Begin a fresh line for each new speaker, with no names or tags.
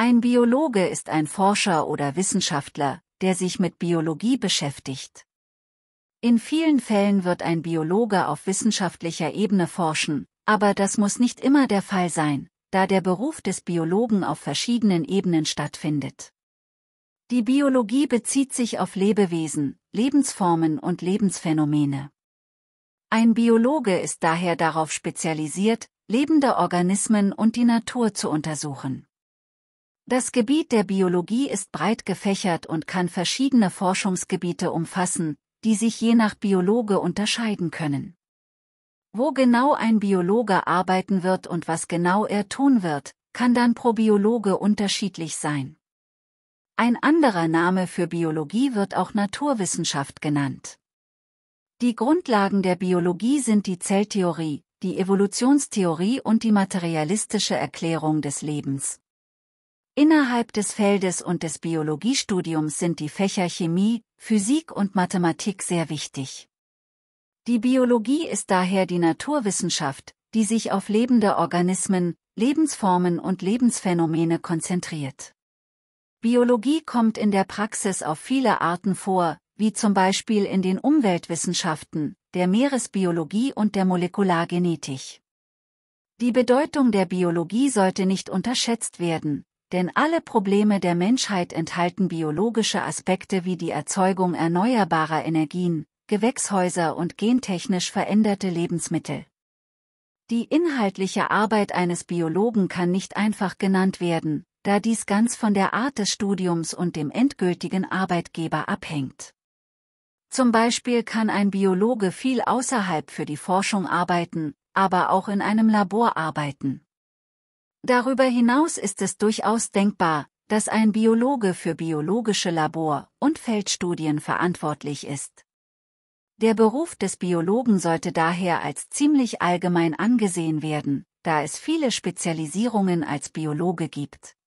Ein Biologe ist ein Forscher oder Wissenschaftler, der sich mit Biologie beschäftigt. In vielen Fällen wird ein Biologe auf wissenschaftlicher Ebene forschen, aber das muss nicht immer der Fall sein, da der Beruf des Biologen auf verschiedenen Ebenen stattfindet. Die Biologie bezieht sich auf Lebewesen, Lebensformen und Lebensphänomene. Ein Biologe ist daher darauf spezialisiert, lebende Organismen und die Natur zu untersuchen. Das Gebiet der Biologie ist breit gefächert und kann verschiedene Forschungsgebiete umfassen, die sich je nach Biologe unterscheiden können. Wo genau ein Biologe arbeiten wird und was genau er tun wird, kann dann pro Biologe unterschiedlich sein. Ein anderer Name für Biologie wird auch Naturwissenschaft genannt. Die Grundlagen der Biologie sind die Zelltheorie, die Evolutionstheorie und die materialistische Erklärung des Lebens. Innerhalb des Feldes und des Biologiestudiums sind die Fächer Chemie, Physik und Mathematik sehr wichtig. Die Biologie ist daher die Naturwissenschaft, die sich auf lebende Organismen, Lebensformen und Lebensphänomene konzentriert. Biologie kommt in der Praxis auf viele Arten vor, wie zum Beispiel in den Umweltwissenschaften, der Meeresbiologie und der Molekulargenetik. Die Bedeutung der Biologie sollte nicht unterschätzt werden, denn alle Probleme der Menschheit enthalten biologische Aspekte wie die Erzeugung erneuerbarer Energien, Gewächshäuser und gentechnisch veränderte Lebensmittel. Die inhaltliche Arbeit eines Biologen kann nicht einfach genannt werden, da dies ganz von der Art des Studiums und dem endgültigen Arbeitgeber abhängt. Zum Beispiel kann ein Biologe viel außerhalb für die Forschung arbeiten, aber auch in einem Labor arbeiten. Darüber hinaus ist es durchaus denkbar, dass ein Biologe für biologische Labor- und Feldstudien verantwortlich ist. Der Beruf des Biologen sollte daher als ziemlich allgemein angesehen werden, da es viele Spezialisierungen als Biologe gibt.